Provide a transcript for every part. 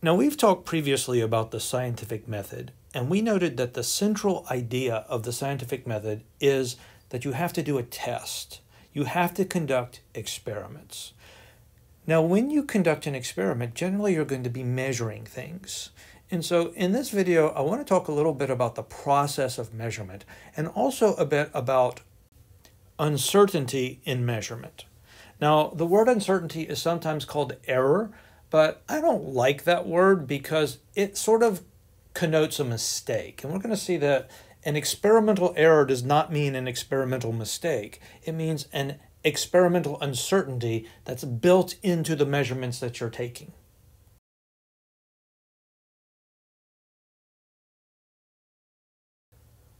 Now, we've talked previously about the scientific method, and we noted that the central idea of the scientific method is that you have to do a test, you have to conduct experiments. Now, when you conduct an experiment, generally you're going to be measuring things. And so, in this video, I want to talk a little bit about the process of measurement and also a bit about uncertainty in measurement. Now, the word uncertainty is sometimes called error but I don't like that word because it sort of connotes a mistake. And we're going to see that an experimental error does not mean an experimental mistake, it means an experimental uncertainty that's built into the measurements that you're taking.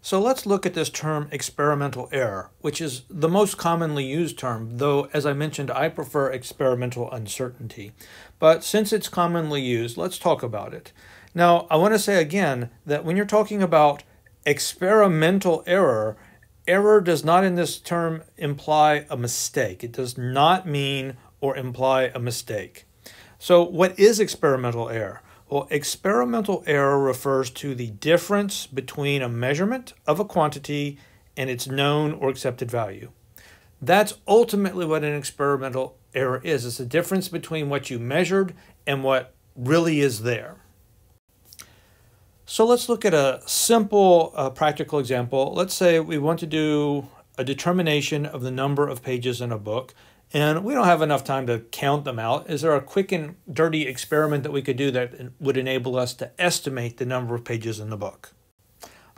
So let's look at this term experimental error, which is the most commonly used term, though as I mentioned, I prefer experimental uncertainty. But since it's commonly used, let's talk about it. Now, I want to say again that when you're talking about experimental error, error does not in this term imply a mistake. It does not mean or imply a mistake. So what is experimental error? Well, experimental error refers to the difference between a measurement of a quantity and its known or accepted value. That's ultimately what an experimental error is. It's the difference between what you measured and what really is there. So let's look at a simple uh, practical example. Let's say we want to do a determination of the number of pages in a book and we don't have enough time to count them out. Is there a quick and dirty experiment that we could do that would enable us to estimate the number of pages in the book?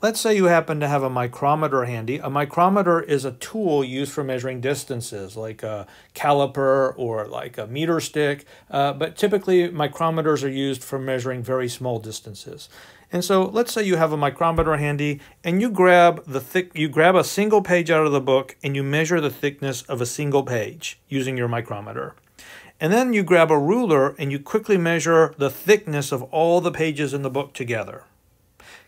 Let's say you happen to have a micrometer handy. A micrometer is a tool used for measuring distances, like a caliper or like a meter stick, uh, but typically micrometers are used for measuring very small distances. And so let's say you have a micrometer handy and you grab the thick you grab a single page out of the book and you measure the thickness of a single page using your micrometer. And then you grab a ruler and you quickly measure the thickness of all the pages in the book together.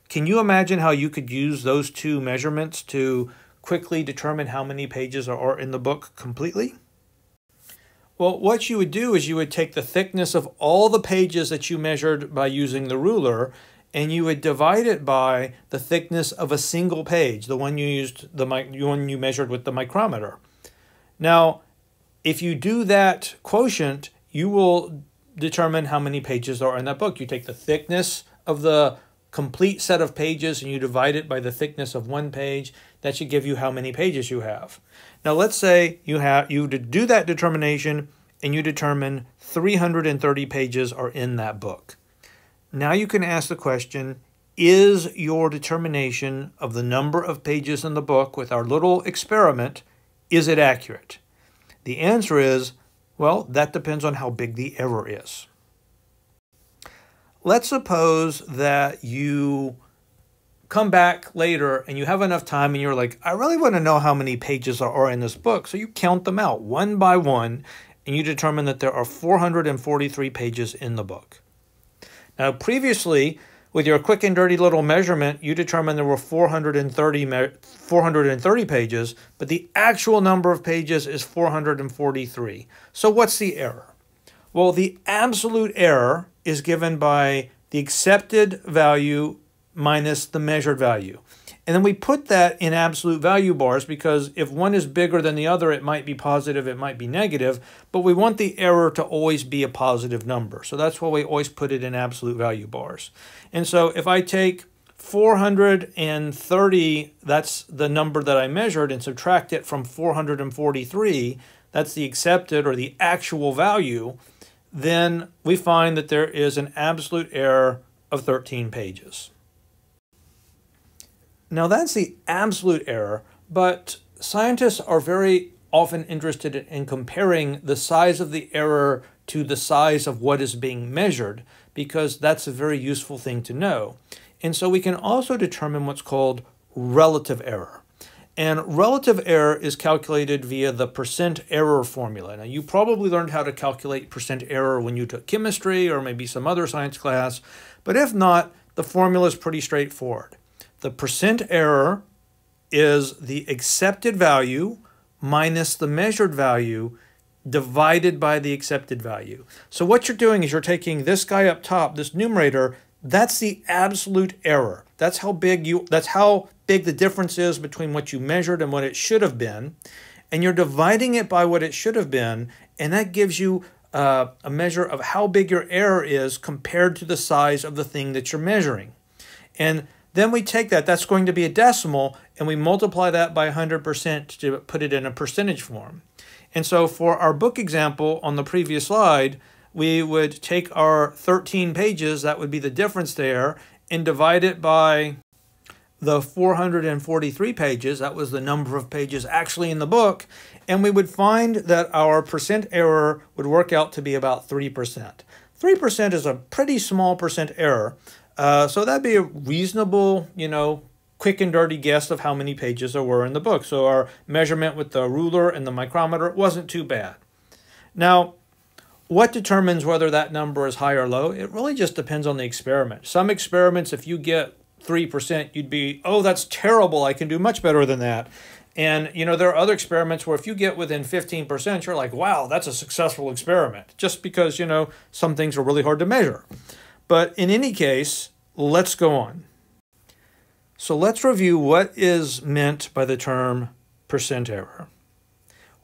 Can you imagine how you could use those two measurements to quickly determine how many pages are in the book completely? Well, what you would do is you would take the thickness of all the pages that you measured by using the ruler and you would divide it by the thickness of a single page, the one you used, the, the one you measured with the micrometer. Now, if you do that quotient, you will determine how many pages there are in that book. You take the thickness of the complete set of pages and you divide it by the thickness of one page. That should give you how many pages you have. Now, let's say you have you do that determination and you determine 330 pages are in that book. Now you can ask the question, is your determination of the number of pages in the book with our little experiment, is it accurate? The answer is, well, that depends on how big the error is. Let's suppose that you come back later and you have enough time and you're like, I really want to know how many pages there are in this book. So you count them out one by one and you determine that there are 443 pages in the book. Now, previously, with your quick and dirty little measurement, you determined there were 430, 430 pages, but the actual number of pages is 443. So what's the error? Well, the absolute error is given by the accepted value minus the measured value. And then we put that in absolute value bars because if one is bigger than the other, it might be positive, it might be negative, but we want the error to always be a positive number. So that's why we always put it in absolute value bars. And so if I take 430, that's the number that I measured, and subtract it from 443, that's the accepted or the actual value, then we find that there is an absolute error of 13 pages. Now, that's the absolute error, but scientists are very often interested in comparing the size of the error to the size of what is being measured because that's a very useful thing to know. And so we can also determine what's called relative error. And relative error is calculated via the percent error formula. Now, you probably learned how to calculate percent error when you took chemistry or maybe some other science class, but if not, the formula is pretty straightforward. The percent error is the accepted value minus the measured value divided by the accepted value. So what you're doing is you're taking this guy up top, this numerator, that's the absolute error. That's how big you that's how big the difference is between what you measured and what it should have been. And you're dividing it by what it should have been, and that gives you uh, a measure of how big your error is compared to the size of the thing that you're measuring. And then we take that, that's going to be a decimal, and we multiply that by 100% to put it in a percentage form. And so for our book example on the previous slide, we would take our 13 pages, that would be the difference there, and divide it by the 443 pages, that was the number of pages actually in the book, and we would find that our percent error would work out to be about 3%. 3% is a pretty small percent error, uh, so that'd be a reasonable, you know, quick and dirty guess of how many pages there were in the book. So our measurement with the ruler and the micrometer wasn't too bad. Now, what determines whether that number is high or low? It really just depends on the experiment. Some experiments, if you get 3%, you'd be, oh, that's terrible. I can do much better than that. And, you know, there are other experiments where if you get within 15%, you're like, wow, that's a successful experiment, just because, you know, some things are really hard to measure. But in any case, let's go on. So let's review what is meant by the term percent error.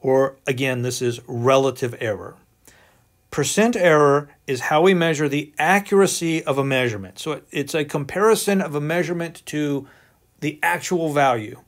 Or again, this is relative error. Percent error is how we measure the accuracy of a measurement. So it's a comparison of a measurement to the actual value.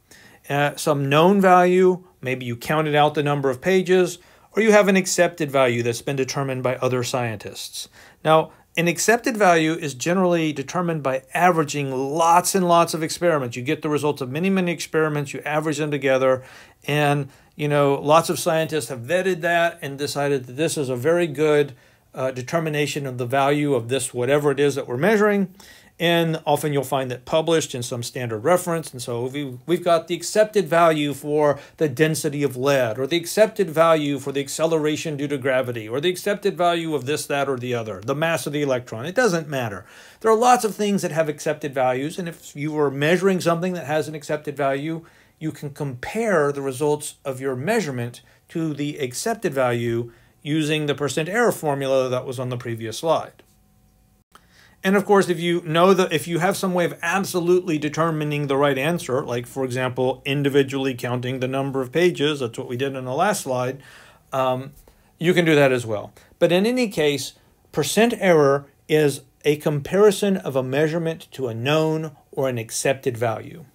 Uh, some known value, maybe you counted out the number of pages, or you have an accepted value that's been determined by other scientists. Now, an accepted value is generally determined by averaging lots and lots of experiments. You get the results of many, many experiments, you average them together, and you know, lots of scientists have vetted that and decided that this is a very good uh, determination of the value of this, whatever it is that we're measuring and often you'll find that published in some standard reference. And so we, we've got the accepted value for the density of lead, or the accepted value for the acceleration due to gravity, or the accepted value of this, that, or the other, the mass of the electron. It doesn't matter. There are lots of things that have accepted values, and if you are measuring something that has an accepted value, you can compare the results of your measurement to the accepted value using the percent error formula that was on the previous slide. And of course, if you know that if you have some way of absolutely determining the right answer, like for example, individually counting the number of pages, that's what we did in the last slide, um, you can do that as well. But in any case, percent error is a comparison of a measurement to a known or an accepted value.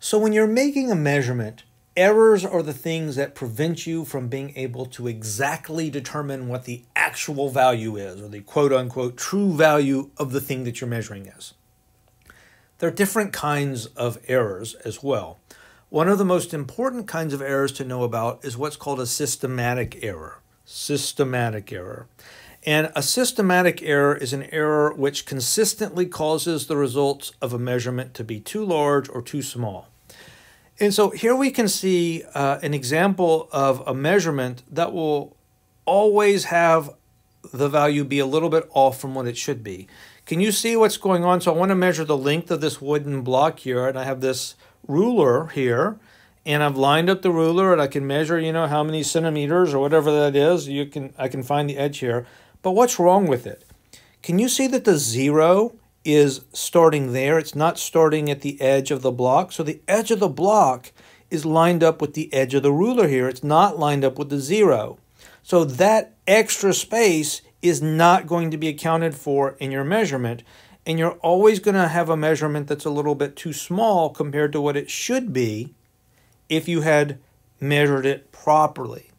So when you're making a measurement, Errors are the things that prevent you from being able to exactly determine what the actual value is, or the quote unquote true value of the thing that you're measuring is. There are different kinds of errors as well. One of the most important kinds of errors to know about is what's called a systematic error. Systematic error. And a systematic error is an error which consistently causes the results of a measurement to be too large or too small. And so here we can see uh, an example of a measurement that will always have the value be a little bit off from what it should be. Can you see what's going on? So I want to measure the length of this wooden block here, and I have this ruler here, and I've lined up the ruler, and I can measure, you know, how many centimeters or whatever that is. You can I can find the edge here. But what's wrong with it? Can you see that the zero is starting there. It's not starting at the edge of the block. So the edge of the block is lined up with the edge of the ruler here. It's not lined up with the zero. So that extra space is not going to be accounted for in your measurement. And you're always going to have a measurement that's a little bit too small compared to what it should be if you had measured it properly.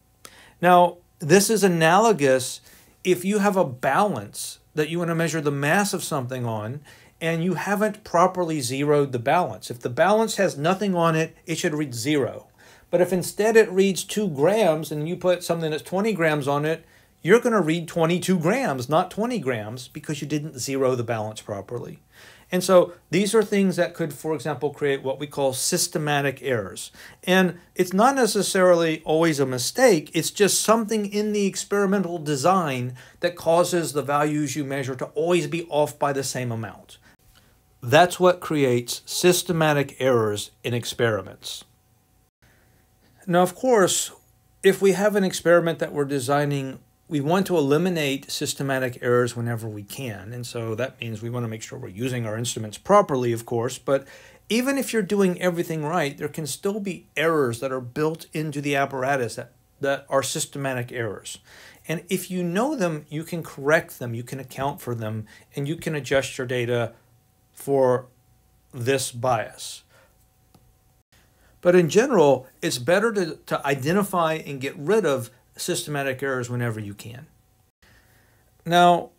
Now, this is analogous if you have a balance that you want to measure the mass of something on, and you haven't properly zeroed the balance. If the balance has nothing on it, it should read zero. But if instead it reads two grams and you put something that's 20 grams on it, you're going to read 22 grams, not 20 grams, because you didn't zero the balance properly. And so these are things that could, for example, create what we call systematic errors. And it's not necessarily always a mistake, it's just something in the experimental design that causes the values you measure to always be off by the same amount. That's what creates systematic errors in experiments. Now, of course, if we have an experiment that we're designing we want to eliminate systematic errors whenever we can. And so that means we want to make sure we're using our instruments properly, of course. But even if you're doing everything right, there can still be errors that are built into the apparatus that, that are systematic errors. And if you know them, you can correct them, you can account for them, and you can adjust your data for this bias. But in general, it's better to, to identify and get rid of systematic errors whenever you can. Now,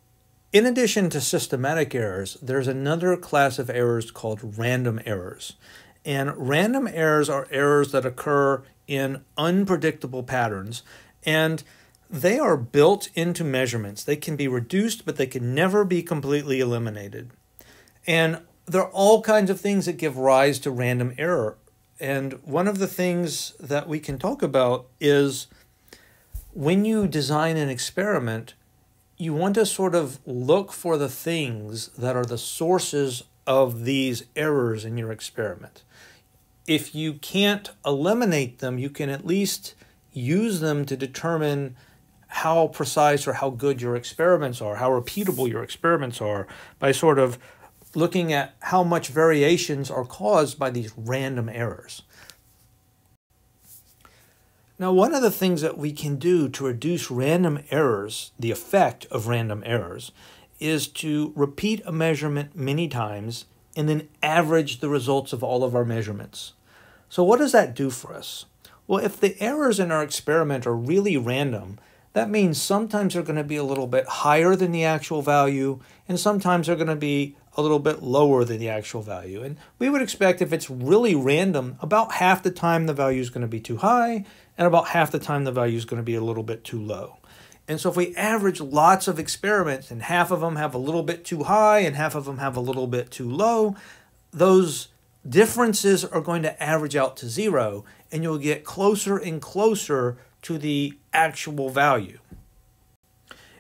in addition to systematic errors, there's another class of errors called random errors. And random errors are errors that occur in unpredictable patterns, and they are built into measurements. They can be reduced, but they can never be completely eliminated. And there are all kinds of things that give rise to random error. And one of the things that we can talk about is when you design an experiment, you want to sort of look for the things that are the sources of these errors in your experiment. If you can't eliminate them, you can at least use them to determine how precise or how good your experiments are, how repeatable your experiments are, by sort of looking at how much variations are caused by these random errors. Now, one of the things that we can do to reduce random errors, the effect of random errors, is to repeat a measurement many times and then average the results of all of our measurements. So what does that do for us? Well, if the errors in our experiment are really random, that means sometimes they're going to be a little bit higher than the actual value, and sometimes they're going to be a little bit lower than the actual value. And we would expect if it's really random, about half the time the value is going to be too high, and about half the time the value is going to be a little bit too low. And so if we average lots of experiments and half of them have a little bit too high and half of them have a little bit too low, those differences are going to average out to zero and you'll get closer and closer to the actual value.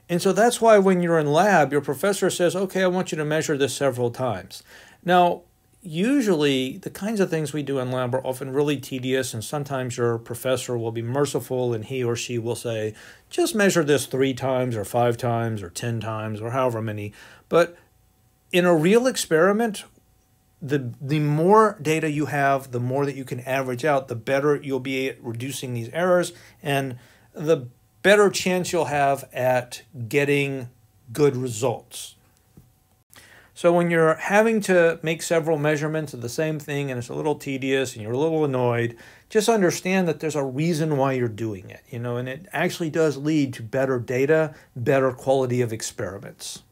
And so that's why when you're in lab, your professor says, okay, I want you to measure this several times. Now, usually the kinds of things we do in lab are often really tedious and sometimes your professor will be merciful and he or she will say just measure this three times or five times or ten times or however many but in a real experiment the the more data you have the more that you can average out the better you'll be at reducing these errors and the better chance you'll have at getting good results so when you're having to make several measurements of the same thing and it's a little tedious and you're a little annoyed, just understand that there's a reason why you're doing it, you know, and it actually does lead to better data, better quality of experiments.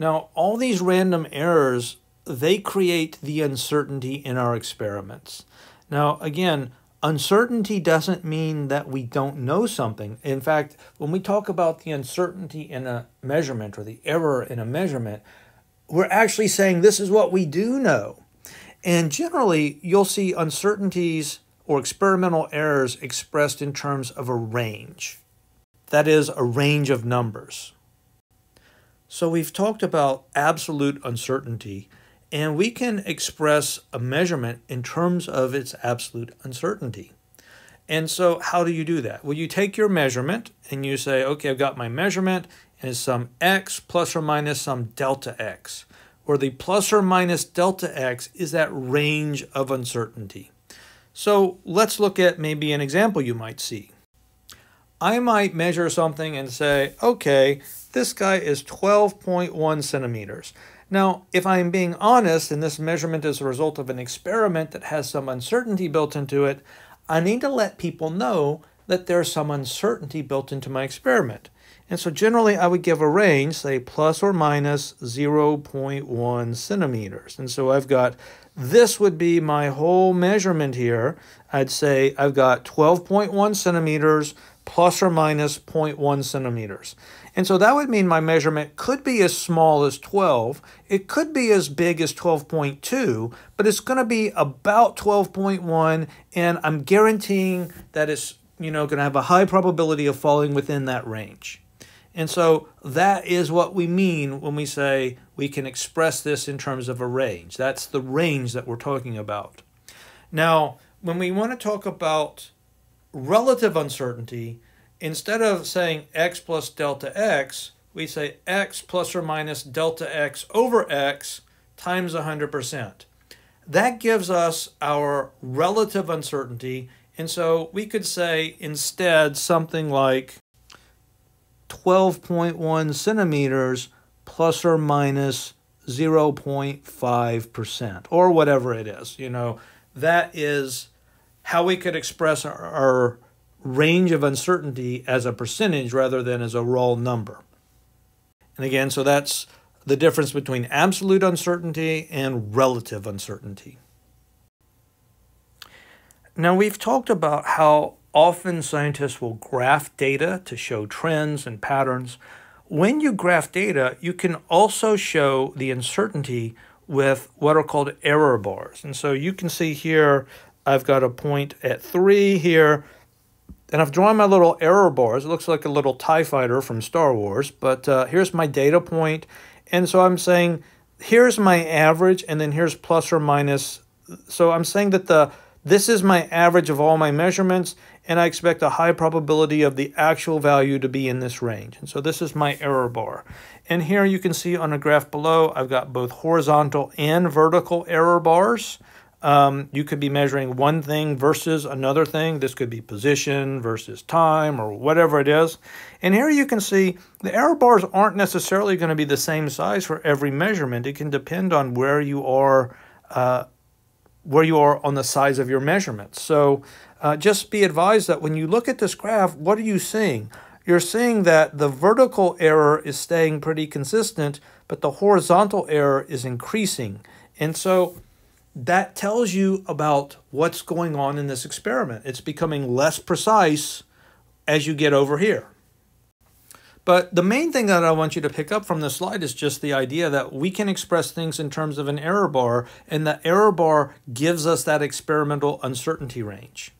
Now, all these random errors, they create the uncertainty in our experiments. Now, again, Uncertainty doesn't mean that we don't know something. In fact, when we talk about the uncertainty in a measurement or the error in a measurement, we're actually saying this is what we do know. And generally, you'll see uncertainties or experimental errors expressed in terms of a range. That is, a range of numbers. So we've talked about absolute uncertainty and we can express a measurement in terms of its absolute uncertainty. And so, how do you do that? Well, you take your measurement and you say, okay, I've got my measurement, and it's some x plus or minus some delta x, where the plus or minus delta x is that range of uncertainty. So, let's look at maybe an example you might see. I might measure something and say, okay, this guy is 12.1 centimeters. Now, if I am being honest and this measurement is a result of an experiment that has some uncertainty built into it, I need to let people know that there's some uncertainty built into my experiment. And so generally I would give a range, say plus or minus 0.1 centimeters. And so I've got, this would be my whole measurement here. I'd say I've got 12.1 centimeters plus or minus 0.1 centimeters. And so that would mean my measurement could be as small as 12. It could be as big as 12.2, but it's going to be about 12.1. And I'm guaranteeing that it's, you know, going to have a high probability of falling within that range. And so that is what we mean when we say we can express this in terms of a range. That's the range that we're talking about. Now, when we want to talk about relative uncertainty, Instead of saying x plus delta x, we say x plus or minus delta x over x times 100%. That gives us our relative uncertainty, and so we could say instead something like 12.1 centimeters plus or minus 0.5%, or whatever it is. You know, that is how we could express our, our range of uncertainty as a percentage rather than as a raw number. And again, so that's the difference between absolute uncertainty and relative uncertainty. Now, we've talked about how often scientists will graph data to show trends and patterns. When you graph data, you can also show the uncertainty with what are called error bars. And so you can see here, I've got a point at three here, and I've drawn my little error bars. It looks like a little TIE fighter from Star Wars, but uh, here's my data point. And so I'm saying, here's my average, and then here's plus or minus. So I'm saying that the this is my average of all my measurements, and I expect a high probability of the actual value to be in this range. And so this is my error bar. And here you can see on a graph below, I've got both horizontal and vertical error bars. Um, you could be measuring one thing versus another thing. This could be position versus time or whatever it is. And here you can see the error bars aren't necessarily going to be the same size for every measurement. It can depend on where you are uh, where you are on the size of your measurements. So uh, just be advised that when you look at this graph, what are you seeing? You're seeing that the vertical error is staying pretty consistent, but the horizontal error is increasing. And so that tells you about what's going on in this experiment. It's becoming less precise as you get over here. But the main thing that I want you to pick up from this slide is just the idea that we can express things in terms of an error bar, and the error bar gives us that experimental uncertainty range.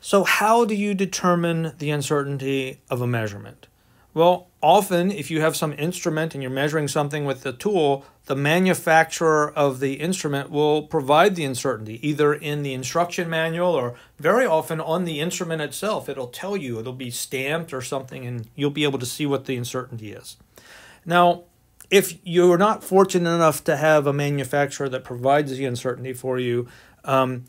So how do you determine the uncertainty of a measurement? Well, often if you have some instrument and you're measuring something with the tool, the manufacturer of the instrument will provide the uncertainty, either in the instruction manual or very often on the instrument itself. It'll tell you, it'll be stamped or something, and you'll be able to see what the uncertainty is. Now, if you're not fortunate enough to have a manufacturer that provides the uncertainty for you, um,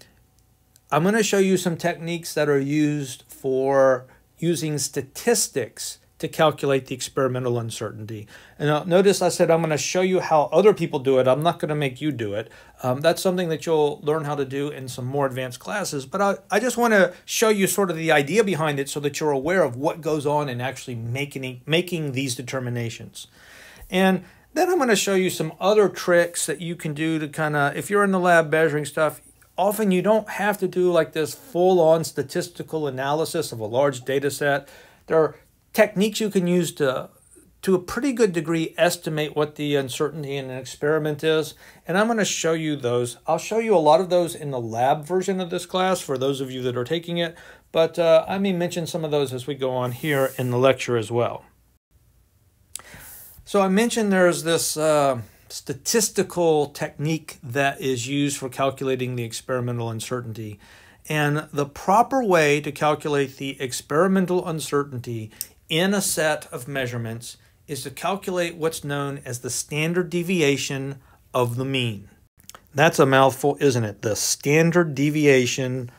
I'm going to show you some techniques that are used for using statistics to calculate the experimental uncertainty. And uh, notice I said I'm going to show you how other people do it. I'm not going to make you do it. Um, that's something that you'll learn how to do in some more advanced classes. But I, I just want to show you sort of the idea behind it so that you're aware of what goes on in actually making, making these determinations. And then I'm going to show you some other tricks that you can do to kind of, if you're in the lab measuring stuff, often you don't have to do like this full-on statistical analysis of a large data set. There are techniques you can use to to a pretty good degree estimate what the uncertainty in an experiment is, and I'm going to show you those. I'll show you a lot of those in the lab version of this class for those of you that are taking it, but uh, I may mention some of those as we go on here in the lecture as well. So I mentioned there's this uh, statistical technique that is used for calculating the experimental uncertainty. And the proper way to calculate the experimental uncertainty in a set of measurements is to calculate what's known as the standard deviation of the mean. That's a mouthful, isn't it? The standard deviation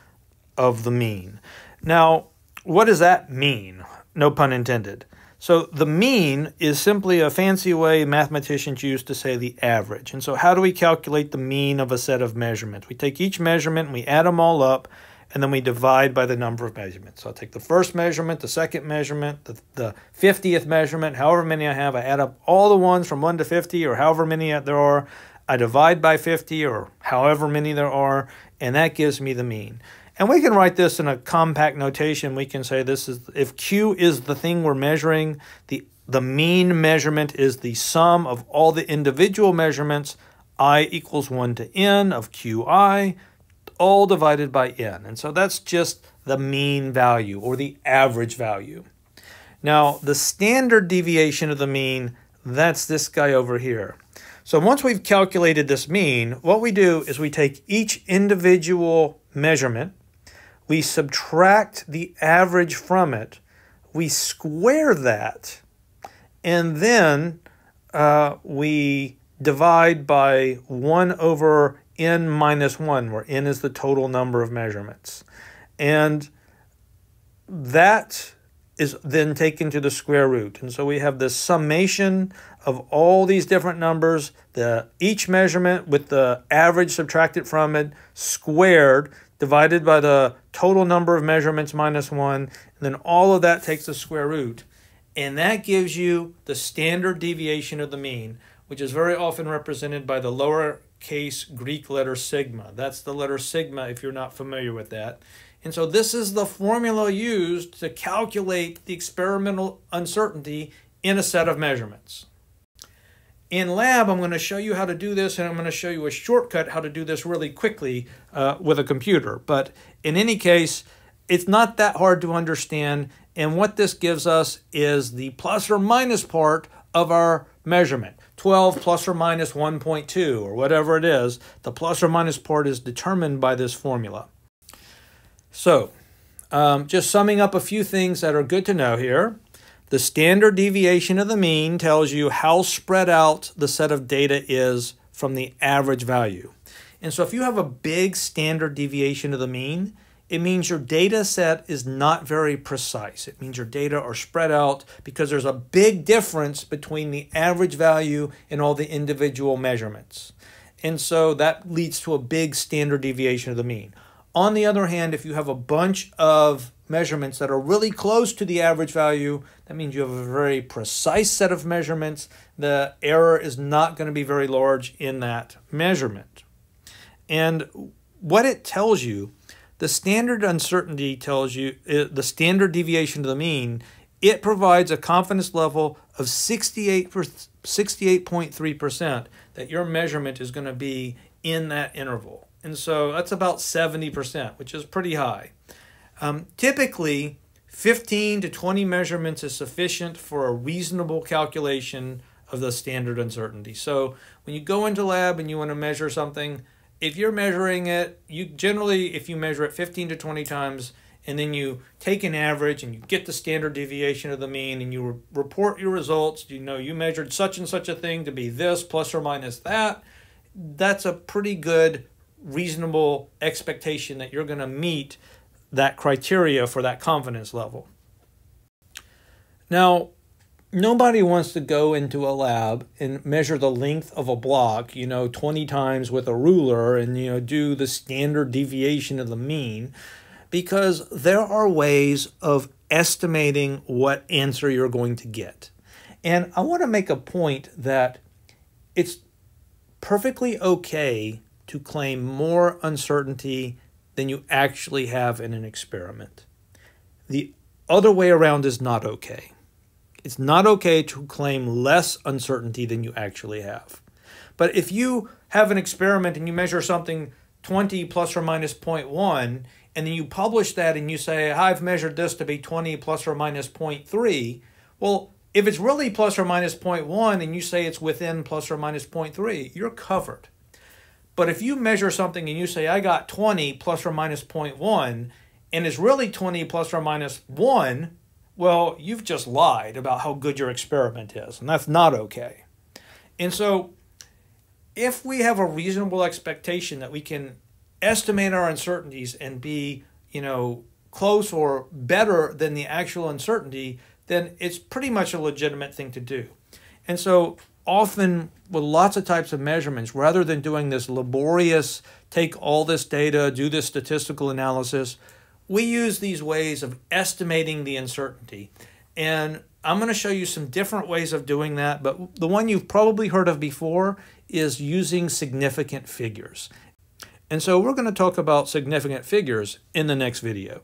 of the mean. Now, what does that mean? No pun intended. So the mean is simply a fancy way mathematicians use to say the average. And so how do we calculate the mean of a set of measurements? We take each measurement and we add them all up and then we divide by the number of measurements. So I take the first measurement, the second measurement, the, the 50th measurement, however many I have, I add up all the ones from 1 to 50 or however many there are. I divide by 50 or however many there are, and that gives me the mean. And we can write this in a compact notation. We can say this is if Q is the thing we're measuring, the the mean measurement is the sum of all the individual measurements i equals 1 to n of qi all divided by n. And so that's just the mean value or the average value. Now, the standard deviation of the mean, that's this guy over here. So once we've calculated this mean, what we do is we take each individual measurement, we subtract the average from it, we square that, and then uh, we divide by 1 over n minus 1, where n is the total number of measurements. And that is then taken to the square root. And so we have this summation of all these different numbers, the each measurement with the average subtracted from it squared divided by the total number of measurements minus 1, and then all of that takes the square root. And that gives you the standard deviation of the mean, which is very often represented by the lower case Greek letter sigma. That's the letter sigma if you're not familiar with that. And so this is the formula used to calculate the experimental uncertainty in a set of measurements. In lab, I'm going to show you how to do this, and I'm going to show you a shortcut how to do this really quickly uh, with a computer. But in any case, it's not that hard to understand, and what this gives us is the plus or minus part of our measurement. 12 plus or minus 1.2 or whatever it is, the plus or minus part is determined by this formula. So um, just summing up a few things that are good to know here. The standard deviation of the mean tells you how spread out the set of data is from the average value. And so if you have a big standard deviation of the mean, it means your data set is not very precise. It means your data are spread out because there's a big difference between the average value and all the individual measurements. And so that leads to a big standard deviation of the mean. On the other hand, if you have a bunch of measurements that are really close to the average value, that means you have a very precise set of measurements. The error is not going to be very large in that measurement. And what it tells you the standard uncertainty tells you uh, the standard deviation to the mean. It provides a confidence level of 68.3% that your measurement is going to be in that interval. And so that's about 70%, which is pretty high. Um, typically, 15 to 20 measurements is sufficient for a reasonable calculation of the standard uncertainty. So when you go into lab and you want to measure something, if you're measuring it, you generally, if you measure it 15 to 20 times, and then you take an average and you get the standard deviation of the mean and you re report your results, you know, you measured such and such a thing to be this plus or minus that, that's a pretty good, reasonable expectation that you're going to meet that criteria for that confidence level. Now, nobody wants to go into a lab and measure the length of a block, you know, 20 times with a ruler and, you know, do the standard deviation of the mean because there are ways of estimating what answer you're going to get. And I want to make a point that it's perfectly okay to claim more uncertainty than you actually have in an experiment. The other way around is not okay. It's not okay to claim less uncertainty than you actually have. But if you have an experiment and you measure something 20 plus or minus 0.1, and then you publish that and you say, I've measured this to be 20 plus or minus 0.3, well, if it's really plus or minus 0.1 and you say it's within plus or minus 0.3, you're covered. But if you measure something and you say, I got 20 plus or minus 0.1, and it's really 20 plus or minus 1, well, you've just lied about how good your experiment is, and that's not okay. And so, if we have a reasonable expectation that we can estimate our uncertainties and be, you know, close or better than the actual uncertainty, then it's pretty much a legitimate thing to do. And so, often with lots of types of measurements, rather than doing this laborious, take all this data, do this statistical analysis, we use these ways of estimating the uncertainty. And I'm going to show you some different ways of doing that, but the one you've probably heard of before is using significant figures. And so we're going to talk about significant figures in the next video.